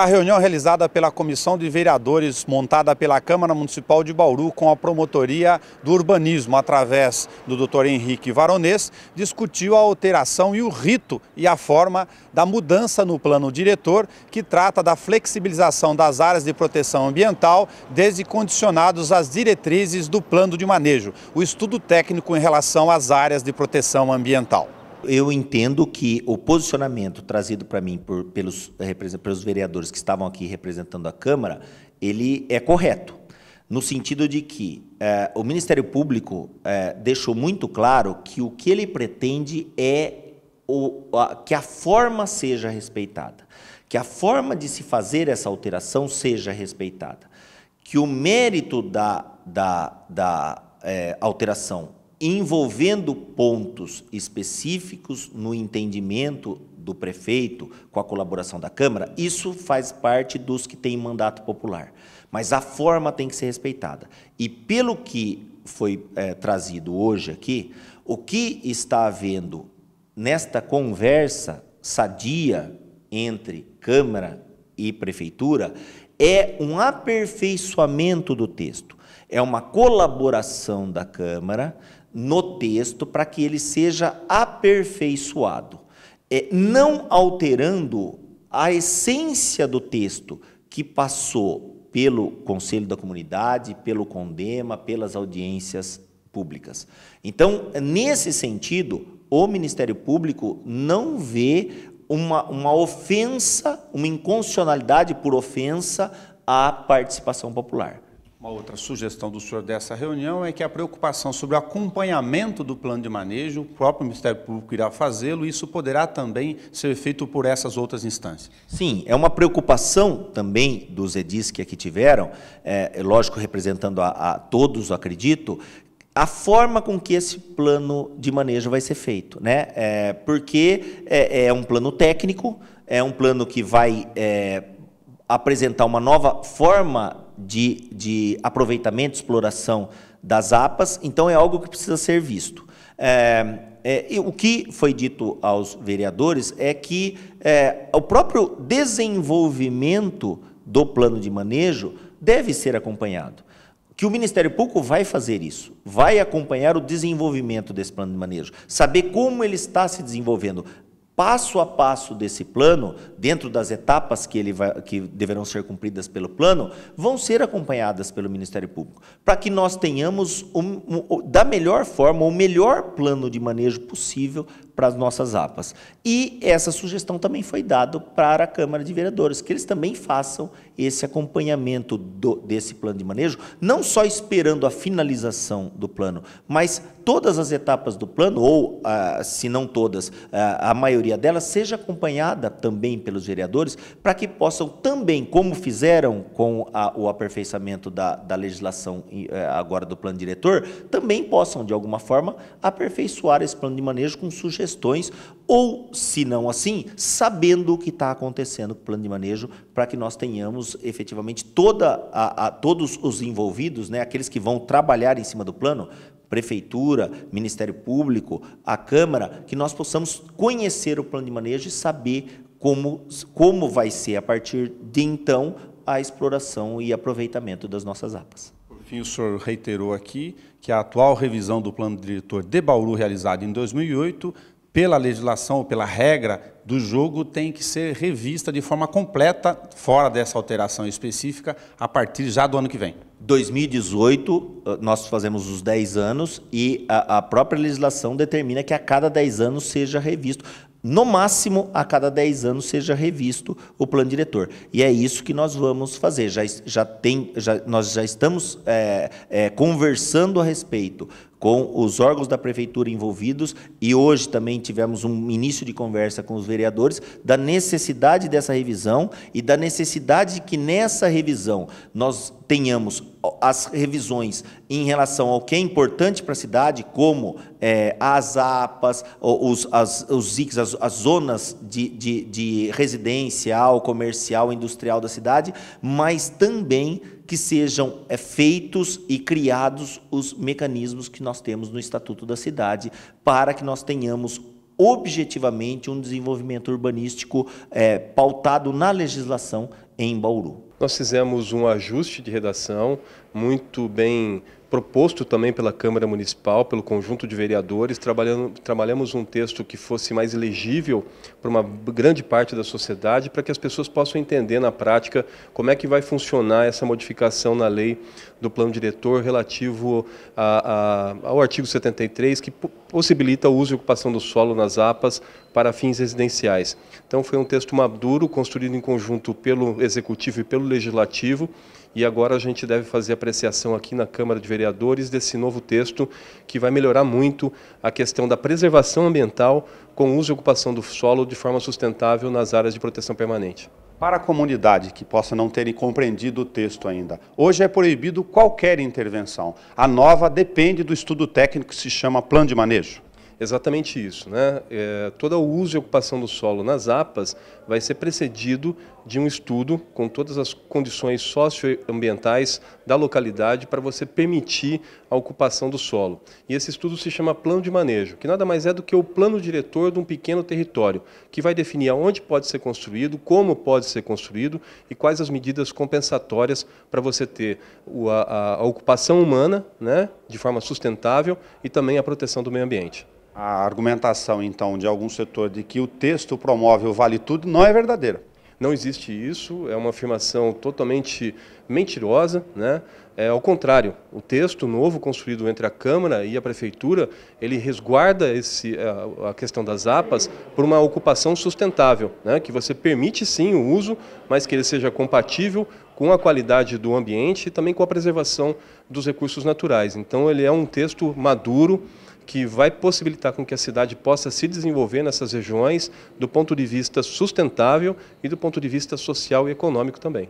A reunião realizada pela Comissão de Vereadores, montada pela Câmara Municipal de Bauru com a Promotoria do Urbanismo, através do Dr. Henrique Varonês, discutiu a alteração e o rito e a forma da mudança no plano diretor, que trata da flexibilização das áreas de proteção ambiental, desde condicionados às diretrizes do plano de manejo, o estudo técnico em relação às áreas de proteção ambiental. Eu entendo que o posicionamento trazido para mim por, pelos, eh, pelos vereadores que estavam aqui representando a Câmara, ele é correto no sentido de que eh, o Ministério Público eh, deixou muito claro que o que ele pretende é o, a, que a forma seja respeitada, que a forma de se fazer essa alteração seja respeitada, que o mérito da, da, da eh, alteração envolvendo pontos específicos no entendimento do prefeito com a colaboração da Câmara, isso faz parte dos que têm mandato popular. Mas a forma tem que ser respeitada. E pelo que foi é, trazido hoje aqui, o que está havendo nesta conversa sadia entre Câmara e Prefeitura é um aperfeiçoamento do texto, é uma colaboração da Câmara no texto para que ele seja aperfeiçoado, é, não alterando a essência do texto que passou pelo conselho da comunidade, pelo condema, pelas audiências públicas. Então, nesse sentido, o Ministério Público não vê uma, uma ofensa, uma inconstitucionalidade por ofensa à participação popular. Uma outra sugestão do senhor dessa reunião é que a preocupação sobre o acompanhamento do plano de manejo, o próprio Ministério Público irá fazê-lo, e isso poderá também ser feito por essas outras instâncias. Sim, é uma preocupação também dos edis que aqui tiveram, é, é lógico, representando a, a todos, acredito, a forma com que esse plano de manejo vai ser feito, né? É, porque é, é, um plano técnico, é um plano que vai é, apresentar uma nova forma de, de aproveitamento, exploração das APAS, então é algo que precisa ser visto. É, é, o que foi dito aos vereadores é que é, o próprio desenvolvimento do plano de manejo deve ser acompanhado. Que o Ministério Público vai fazer isso, vai acompanhar o desenvolvimento desse plano de manejo, saber como ele está se desenvolvendo, passo a passo desse plano, dentro das etapas que, ele vai, que deverão ser cumpridas pelo plano, vão ser acompanhadas pelo Ministério Público, para que nós tenhamos, um, um, da melhor forma, o melhor plano de manejo possível para as nossas APAs. E essa sugestão também foi dada para a Câmara de Vereadores, que eles também façam esse acompanhamento do, desse plano de manejo, não só esperando a finalização do plano, mas todas as etapas do plano, ou ah, se não todas, ah, a maioria delas, seja acompanhada também pelos vereadores, para que possam também, como fizeram com a, o aperfeiçoamento da, da legislação eh, agora do plano diretor, também possam, de alguma forma, aperfeiçoar esse plano de manejo com sugestões, ou, se não assim, sabendo o que está acontecendo com o plano de manejo para que nós tenhamos efetivamente toda a, a, todos os envolvidos, né, aqueles que vão trabalhar em cima do plano, prefeitura, Ministério Público, a Câmara, que nós possamos conhecer o plano de manejo e saber como, como vai ser a partir de então a exploração e aproveitamento das nossas APAs. Por fim, o senhor reiterou aqui que a atual revisão do plano diretor de Bauru realizada em 2008, pela legislação ou pela regra do jogo tem que ser revista de forma completa, fora dessa alteração específica, a partir já do ano que vem. 2018, eh, nós fazemos os 10 anos e a, a própria legislação determina que a cada 10 anos seja revisto. No máximo, a cada 10 anos seja revisto o plano diretor. E é isso que nós vamos fazer. Já, já tem, já, nós já estamos é, é, conversando a respeito com os órgãos da prefeitura envolvidos e hoje também tivemos um início de conversa com os vereadores vereadores, da necessidade dessa revisão e da necessidade de que nessa revisão nós tenhamos as revisões em relação ao que é importante para a cidade, como é, as APAs, os, as, os ZICs, as, as zonas de, de, de residencial, comercial, industrial da cidade, mas também que sejam é, feitos e criados os mecanismos que nós temos no Estatuto da Cidade para que nós tenhamos objetivamente um desenvolvimento urbanístico é, pautado na legislação em Bauru. Nós fizemos um ajuste de redação muito bem proposto também pela Câmara Municipal, pelo conjunto de vereadores, trabalhando, trabalhamos um texto que fosse mais legível para uma grande parte da sociedade, para que as pessoas possam entender na prática como é que vai funcionar essa modificação na lei do plano diretor relativo a, a, ao artigo 73, que possibilita o uso e ocupação do solo nas APAs para fins residenciais. Então foi um texto maduro, construído em conjunto pelo Executivo e pelo Legislativo, e agora a gente deve fazer apreciação aqui na Câmara de Vereadores desse novo texto, que vai melhorar muito a questão da preservação ambiental com uso e ocupação do solo de forma sustentável nas áreas de proteção permanente para a comunidade que possa não ter compreendido o texto ainda. Hoje é proibido qualquer intervenção. A nova depende do estudo técnico que se chama plano de manejo. Exatamente isso. Né? É, todo o uso e ocupação do solo nas APAS vai ser precedido de um estudo com todas as condições socioambientais da localidade para você permitir a ocupação do solo. E esse estudo se chama plano de manejo, que nada mais é do que o plano diretor de um pequeno território, que vai definir aonde pode ser construído, como pode ser construído e quais as medidas compensatórias para você ter a, a, a ocupação humana né, de forma sustentável e também a proteção do meio ambiente a argumentação, então, de algum setor de que o texto promove o vale tudo não é verdadeira. Não existe isso, é uma afirmação totalmente mentirosa, né? É, ao contrário, o texto novo construído entre a Câmara e a Prefeitura, ele resguarda esse, é, a, questão das APAs por uma ocupação sustentável, né? que você permite sim o uso, mas que ele seja compatível com a qualidade do ambiente e também com a preservação dos recursos naturais. Então ele é um texto maduro, que vai possibilitar com que a cidade possa se desenvolver nessas regiões do ponto de vista sustentável e do ponto de vista social e econômico também.